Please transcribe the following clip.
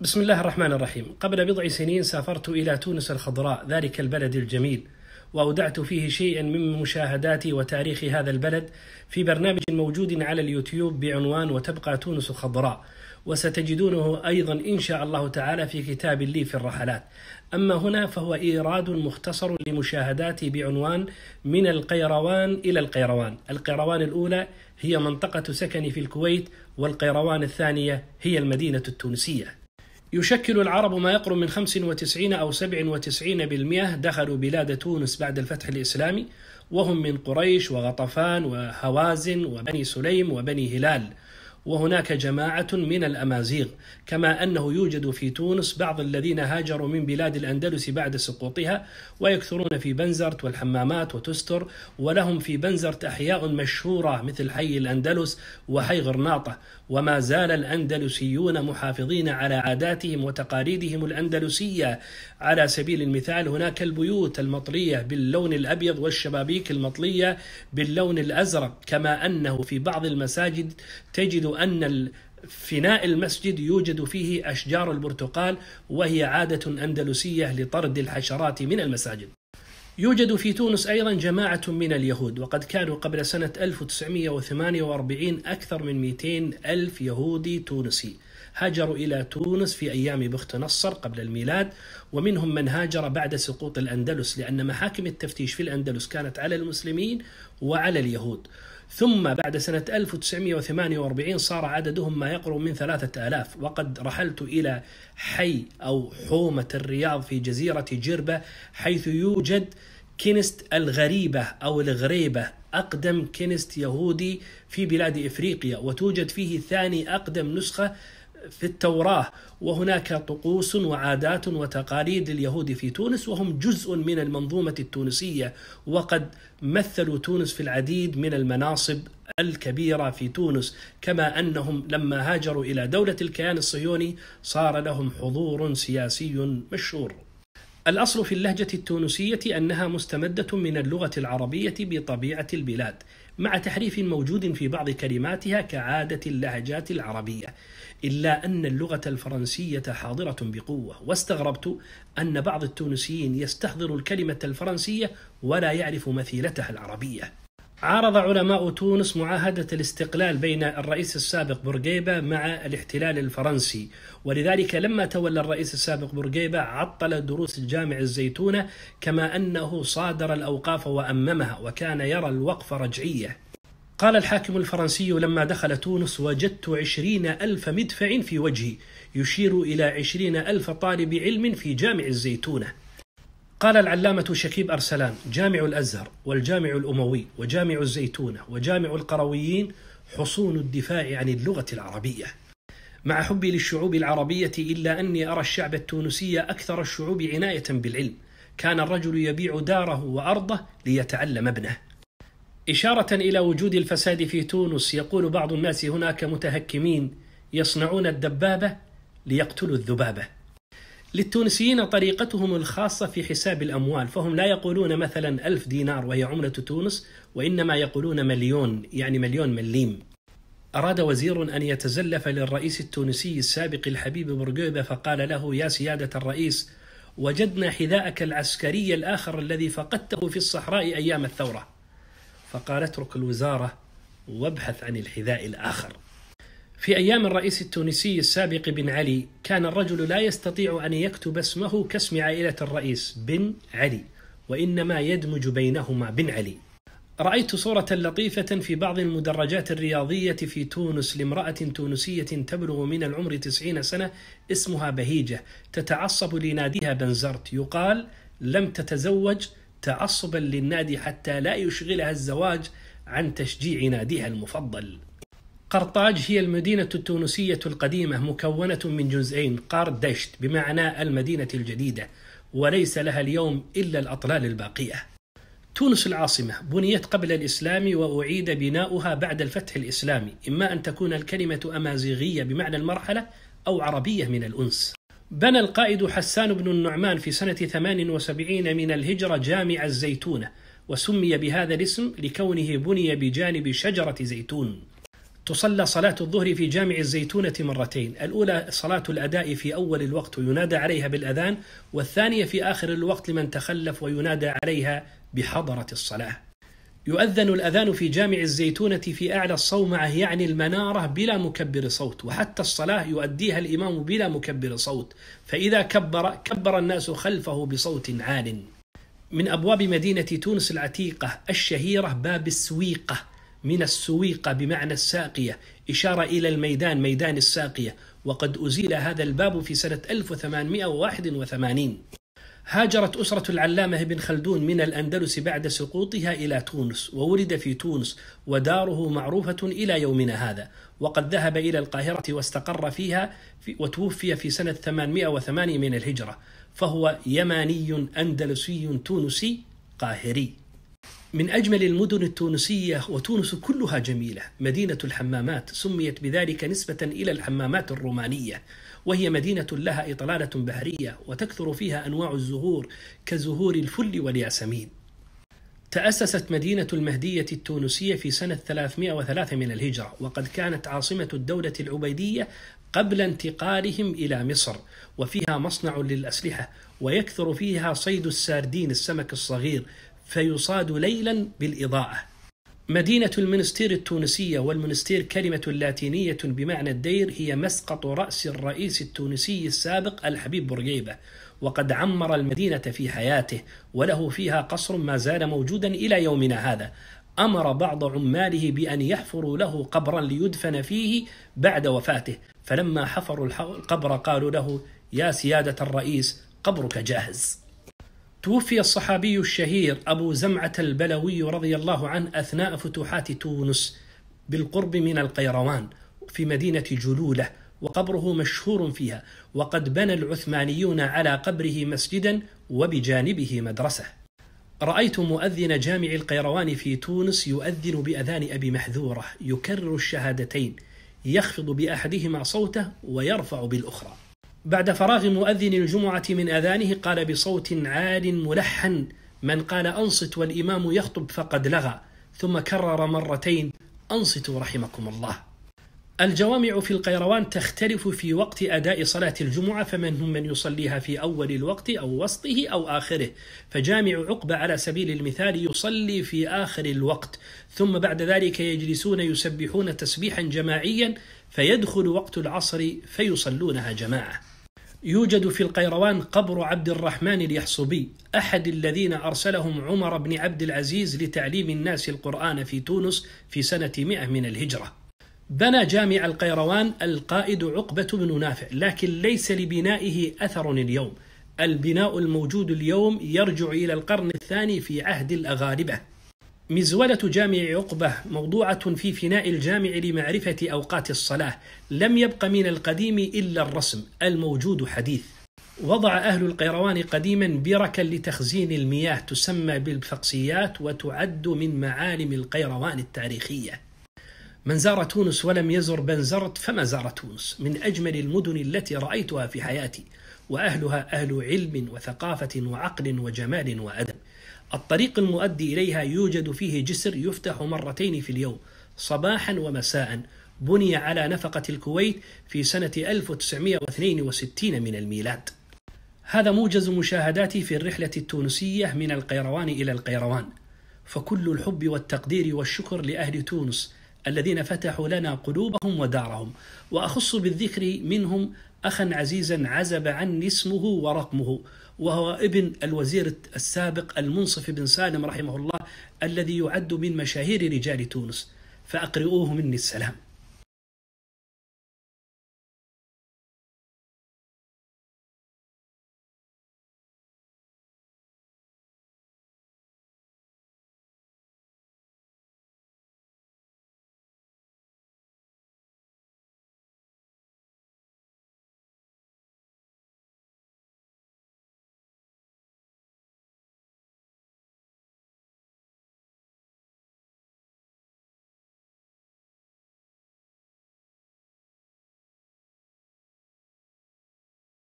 بسم الله الرحمن الرحيم قبل بضع سنين سافرت إلى تونس الخضراء ذلك البلد الجميل وأودعت فيه شيئا من مشاهداتي وتاريخ هذا البلد في برنامج موجود على اليوتيوب بعنوان وتبقى تونس الخضراء وستجدونه أيضا إن شاء الله تعالى في كتاب لي في الرحلات أما هنا فهو إيراد مختصر لمشاهداتي بعنوان من القيروان إلى القيروان القيروان الأولى هي منطقة سكني في الكويت والقيروان الثانية هي المدينة التونسية يشكل العرب ما يقرب من 95 أو 97% دخلوا بلاد تونس بعد الفتح الإسلامي وهم من قريش وغطفان وهوازن وبني سليم وبني هلال وهناك جماعة من الأمازيغ كما أنه يوجد في تونس بعض الذين هاجروا من بلاد الأندلس بعد سقوطها ويكثرون في بنزرت والحمامات وتستر ولهم في بنزرت أحياء مشهورة مثل حي الأندلس وحي غرناطة وما زال الأندلسيون محافظين على عاداتهم وتقاليدهم الأندلسية على سبيل المثال هناك البيوت المطلية باللون الأبيض والشبابيك المطلية باللون الأزرق كما أنه في بعض المساجد تجد أن فناء المسجد يوجد فيه أشجار البرتقال وهي عادة أندلسية لطرد الحشرات من المساجد يوجد في تونس أيضا جماعة من اليهود وقد كانوا قبل سنة 1948 أكثر من 200 ألف يهودي تونسي هاجروا إلى تونس في أيام بخت نصر قبل الميلاد ومنهم من هاجر بعد سقوط الأندلس لأن محاكم التفتيش في الأندلس كانت على المسلمين وعلى اليهود ثم بعد سنة 1948 صار عددهم ما يقرب من ثلاثة آلاف وقد رحلت إلى حي أو حومة الرياض في جزيرة جربة حيث يوجد كنست الغريبة أو الغريبة أقدم كنست يهودي في بلاد إفريقيا وتوجد فيه ثاني أقدم نسخة في التوراة وهناك طقوس وعادات وتقاليد لليهود في تونس وهم جزء من المنظومة التونسية وقد مثلوا تونس في العديد من المناصب الكبيرة في تونس كما أنهم لما هاجروا إلى دولة الكيان الصهيوني صار لهم حضور سياسي مشهور الأصل في اللهجة التونسية أنها مستمدة من اللغة العربية بطبيعة البلاد مع تحريف موجود في بعض كلماتها كعادة اللهجات العربية إلا أن اللغة الفرنسية حاضرة بقوة واستغربت أن بعض التونسيين يستحضر الكلمة الفرنسية ولا يعرف مثيلتها العربية عارض علماء تونس معاهدة الاستقلال بين الرئيس السابق بورقيبة مع الاحتلال الفرنسي ولذلك لما تولى الرئيس السابق بورقيبة عطل دروس الجامع الزيتونة كما أنه صادر الأوقاف وأممها وكان يرى الوقف رجعية قال الحاكم الفرنسي لما دخل تونس وجدت عشرين ألف مدفع في وجهي يشير إلى عشرين ألف طالب علم في جامع الزيتونة قال العلامة شكيب أرسلان جامع الأزهر والجامع الأموي وجامع الزيتونة وجامع القرويين حصون الدفاع عن اللغة العربية مع حبي للشعوب العربية إلا أني أرى الشعب التونسي أكثر الشعوب عناية بالعلم كان الرجل يبيع داره وأرضه ليتعلم ابنه إشارة إلى وجود الفساد في تونس يقول بعض الناس هناك متهكمين يصنعون الدبابة ليقتلوا الذبابة للتونسيين طريقتهم الخاصة في حساب الأموال فهم لا يقولون مثلا ألف دينار وهي عملة تونس وإنما يقولون مليون يعني مليون مليم أراد وزير أن يتزلف للرئيس التونسي السابق الحبيب برقوبة فقال له يا سيادة الرئيس وجدنا حذاءك العسكري الآخر الذي فقدته في الصحراء أيام الثورة فقال اترك الوزارة وابحث عن الحذاء الآخر في أيام الرئيس التونسي السابق بن علي كان الرجل لا يستطيع أن يكتب اسمه كاسم عائلة الرئيس بن علي وإنما يدمج بينهما بن علي رأيت صورة لطيفة في بعض المدرجات الرياضية في تونس لامرأة تونسية تبلغ من العمر تسعين سنة اسمها بهيجة تتعصب لناديها بنزرت يقال لم تتزوج تعصبا للنادي حتى لا يشغلها الزواج عن تشجيع ناديها المفضل قرطاج هي المدينة التونسية القديمة مكونة من جزئين قار دشت بمعنى المدينة الجديدة وليس لها اليوم إلا الأطلال الباقية تونس العاصمة بنيت قبل الإسلام وأعيد بناؤها بعد الفتح الإسلامي إما أن تكون الكلمة أمازيغية بمعنى المرحلة أو عربية من الأنس بنى القائد حسان بن النعمان في سنة 78 من الهجرة جامع الزيتونة وسمي بهذا الاسم لكونه بني بجانب شجرة زيتون تصلى صلاة الظهر في جامع الزيتونة مرتين الأولى صلاة الأداء في أول الوقت وينادى عليها بالأذان والثانية في آخر الوقت لمن تخلف وينادى عليها بحضرة الصلاة يؤذن الأذان في جامع الزيتونة في أعلى الصومعة يعني المنارة بلا مكبر صوت وحتى الصلاة يؤديها الإمام بلا مكبر صوت فإذا كبر كبر الناس خلفه بصوت عال من أبواب مدينة تونس العتيقة الشهيرة باب السويقة من السويقة بمعنى الساقية إشارة إلى الميدان ميدان الساقية وقد أزيل هذا الباب في سنة 1881 هاجرت أسرة العلامة ابن خلدون من الأندلس بعد سقوطها إلى تونس وولد في تونس وداره معروفة إلى يومنا هذا وقد ذهب إلى القاهرة واستقر فيها في وتوفي في سنة 808 من الهجرة فهو يماني أندلسي تونسي قاهري من أجمل المدن التونسية وتونس كلها جميلة مدينة الحمامات سميت بذلك نسبة إلى الحمامات الرومانية وهي مدينة لها إطلالة بحرية وتكثر فيها أنواع الزهور كزهور الفل والياسمين تأسست مدينة المهدية التونسية في سنة 303 من الهجرة وقد كانت عاصمة الدولة العبيدية قبل انتقالهم إلى مصر وفيها مصنع للأسلحة ويكثر فيها صيد الساردين السمك الصغير فيصاد ليلا بالإضاءة مدينة المنستير التونسية والمنستير كلمة لاتينية بمعنى الدير هي مسقط رأس الرئيس التونسي السابق الحبيب بورقيبة وقد عمر المدينة في حياته وله فيها قصر ما زال موجودا إلى يومنا هذا أمر بعض عماله بأن يحفروا له قبرا ليدفن فيه بعد وفاته فلما حفروا القبر قالوا له يا سيادة الرئيس قبرك جاهز توفي الصحابي الشهير أبو زمعة البلوي رضي الله عنه أثناء فتوحات تونس بالقرب من القيروان في مدينة جلولة وقبره مشهور فيها وقد بنى العثمانيون على قبره مسجدا وبجانبه مدرسة رأيت مؤذن جامع القيروان في تونس يؤذن بأذان أبي محذورة يكرر الشهادتين يخفض بأحدهما صوته ويرفع بالأخرى بعد فراغ مؤذن الجمعة من أذانه قال بصوت عال ملحن من قال أنصت والإمام يخطب فقد لغى ثم كرر مرتين أنصتوا رحمكم الله الجوامع في القيروان تختلف في وقت أداء صلاة الجمعة فمن هم من يصليها في أول الوقت أو وسطه أو آخره فجامع عقبة على سبيل المثال يصلي في آخر الوقت ثم بعد ذلك يجلسون يسبحون تسبيحا جماعيا فيدخل وقت العصر فيصلونها جماعة يوجد في القيروان قبر عبد الرحمن اليحصبي أحد الذين أرسلهم عمر بن عبد العزيز لتعليم الناس القرآن في تونس في سنة 100 من الهجرة بنى جامع القيروان القائد عقبة بن نافع لكن ليس لبنائه أثر اليوم البناء الموجود اليوم يرجع إلى القرن الثاني في عهد الأغاربة مزولة جامع عقبة موضوعة في فناء الجامع لمعرفة أوقات الصلاة لم يبق من القديم إلا الرسم الموجود حديث وضع أهل القيروان قديما بركا لتخزين المياه تسمى بالفقسيات وتعد من معالم القيروان التاريخيه من زار تونس ولم يزر بنزرت فما زار تونس من أجمل المدن التي رأيتها في حياتي وأهلها أهل علم وثقافة وعقل وجمال وأدب الطريق المؤدي إليها يوجد فيه جسر يفتح مرتين في اليوم صباحا ومساء بني على نفقة الكويت في سنة 1962 من الميلاد هذا موجز مشاهداتي في الرحلة التونسية من القيروان إلى القيروان فكل الحب والتقدير والشكر لأهل تونس الذين فتحوا لنا قلوبهم ودارهم وأخص بالذكر منهم أخا عزيزا عزب عني اسمه ورقمه وهو ابن الوزير السابق المنصف بن سالم رحمه الله الذي يعد من مشاهير رجال تونس فأقرئوه مني السلام